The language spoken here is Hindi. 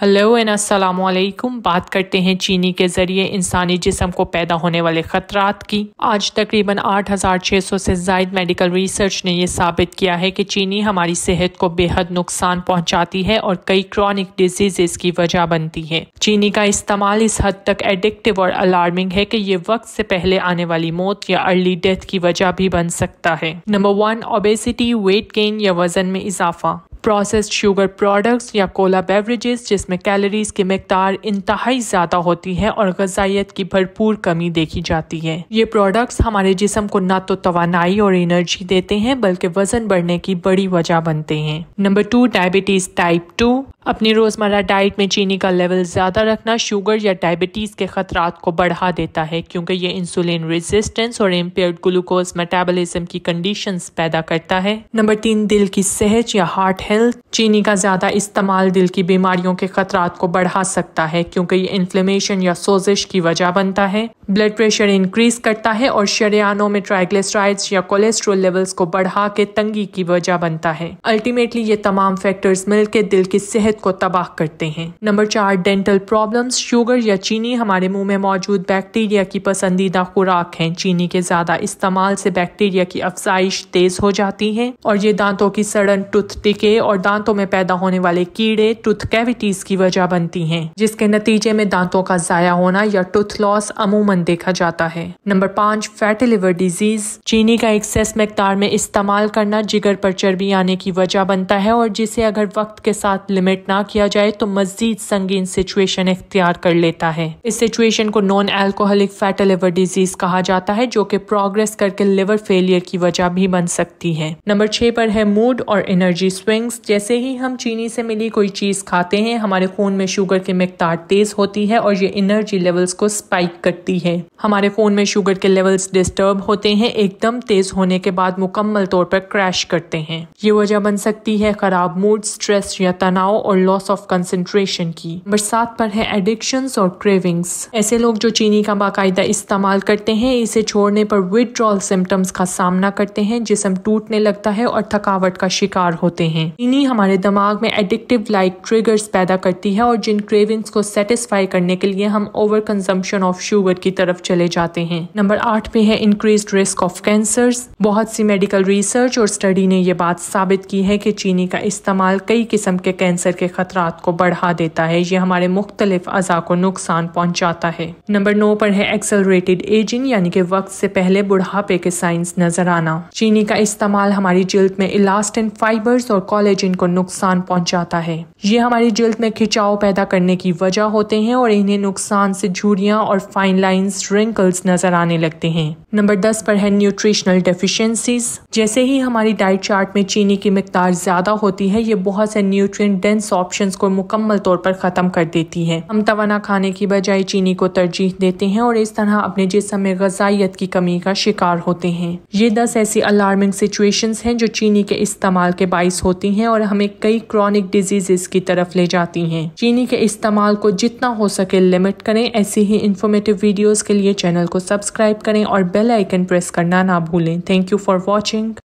हेलो एन असलम बात करते हैं चीनी के ज़रिए इंसानी जिसम को पैदा होने वाले ख़तरात की आज तकरीबन 8,600 से जायद मेडिकल रिसर्च ने यह साबित किया है कि चीनी हमारी सेहत को बेहद नुकसान पहुंचाती है और कई क्रॉनिक डिजीज़ की वजह बनती है चीनी का इस्तेमाल इस हद तक एडिक्टिव और अलार्मिंग है कि ये वक्त से पहले आने वाली मौत या अर्ली डेथ की वजह भी बन सकता है number one obesity weight gain या वजन में इजाफा प्रोसेस्ड शुगर प्रोडक्ट्स या कोला बेवरेजेस जिसमें कैलोरीज की मकदार इंतहाई ज़्यादा होती है और गजाइत की भरपूर कमी देखी जाती है ये प्रोडक्ट्स हमारे जिसम को न तो तोानाई और एनर्जी देते हैं बल्कि वजन बढ़ने की बड़ी वजह बनते हैं number two diabetes type two अपनी रोज़मर्रा डाइट में चीनी का लेवल ज़्यादा रखना शुगर या डायबिटीज़ के खतरात को बढ़ा देता है क्योंकि ये इंसुलिन रेजिस्टेंस और इम्पेयर्ड ग्लूकोज मेटाबॉलिज्म की कंडीशंस पैदा करता है नंबर तीन दिल की सेहत या हार्ट हेल्थ हेल्थ चीनी का ज़्यादा इस्तेमाल दिल की बीमारियों के खतरात को बढ़ा सकता है क्योंकि ये इन्फ्लेमेशन या सोजिश की वजह बनता है ब्लड प्रेशर इंक्रीज करता है और शरियानों में ट्राइग्लिसराइड्स या कोलेस्ट्रोल लेवल्स को बढ़ा के तंगी की वजह बनता है अल्टीमेटली ये तमाम फैक्टर्स मिलकर दिल की सेहत को तबाह करते हैं नंबर चार डेंटल प्रॉब्लम्स शुगर या चीनी हमारे मुंह में मौजूद बैक्टीरिया की पसंदीदा खुराक है चीनी के ज्यादा इस्तेमाल से बैक्टीरिया की अफजाइश तेज हो जाती है और ये दांतों की सड़न टूथ टिके और दांतों में पैदा होने वाले कीड़े टूथ कैविटीज की वजह बनती है जिसके नतीजे में दांतों का जया होना या टूथ लॉस अमूमन कॉमन देखा जाता है नंबर पाँच फैटी लिवर डिजीज चीनी का एक्सेस मकदार में इस्तेमाल करना जिगर पर चर्बी आने की वजह बनता है और जिसे अगर वक्त के साथ लिमिट ना किया जाए तो मजीद संगीन सिचुएशन इख्तियार कर लेता है इस सिचुएशन को non alcoholic fatty liver disease कहा जाता है जो कि प्रोग्रेस करके लिवर फेलियर की वजह भी बन सकती है नंबर छह पर है मूड और एनर्जी स्विंग्स जैसे ही हम चीनी से मिली कोई चीज खाते हैं हमारे खून में शुगर की मकदार तेज होती है और ये एनर्जी लेवल्स को स्पाइक करती है है हमारे फ़ोन में शुगर के लेवल्स डिस्टर्ब होते हैं एकदम तेज़ होने के बाद मुकम्मल तौर पर क्रैश करते हैं ये वजह बन सकती है ख़राब मूड स्ट्रेस या तनाव और लॉस ऑफ कंसेंट्रेशन की बरसात पर है एडिक्शंस और क्रेविंग्स ऐसे लोग जो चीनी का बाकायदा इस्तेमाल करते हैं इसे छोड़ने पर विदड्रॉल सिम्टम्स का सामना करते हैं जिसम टूटने लगता है और थकावट का शिकार होते हैं चीनी हमारे दिमाग में एडिक्टिव लाइक ट्रिगर्स पैदा करती है और जिन क्रेविंग्स को सेटिस्फाई करने के लिए हम ओवर कंजम्पशन ऑफ शुगर की तरफ चले जाते हैं नंबर आठ पे है इंक्रीज रिस्क ऑफ कैंसर बहुत सी मेडिकल रिसर्च और स्टडी ने ये बात साबित की है कि चीनी का इस्तेमाल कई किस्म के कैंसर के खतरात को बढ़ा देता है ये हमारे मुख्तलिफ अज़ा को नुकसान पहुंचाता है नंबर नौ पर है एक्सलरेटेड एजिंग यानी कि वक्त से पहले बुढ़ापे के साइंस नजर आना चीनी का इस्तेमाल हमारी जल्द में इलास्टिन फाइबर्स और कॉलेजिन को नुकसान पहुंचाता है ये हमारी जल्द में खिंचाव पैदा करने की वजह होते हैं और इन्हें नुकसान से झूरिया और फाइन लाइन लाइंस रिंकल्स नजर आने लगते हैं नंबर दस पर है न्यूट्रिशनल डेफिशिएंसीज जैसे ही हमारी डाइट चार्ट में चीनी की मकदार ज्यादा होती है ये बहुत से न्यूट्रिय डेंस ऑप्शन को मुकम्मल तौर पर खत्म कर देती है हम तवाना खाने की बजाय चीनी को तरजीह देते हैं और इस तरह अपने जिसम में गजाइत की कमी का शिकार होते हैं ये दस ऐसी अलार्मिंग सिचुएशन है जो चीनी के इस्तेमाल के बायस होती है और हमें कई क्रॉनिक डिजीजेस की तरफ ले जाती हैं चीनी के इस्तेमाल को जितना हो सके लिमिट करें ऐसी ही इंफॉर्मेटिव वीडियो वीडियोस के लिए चैनल को सब्सक्राइब करें और बेल आइकन प्रेस करना ना भूलें थैंक यू फॉर वॉचिंग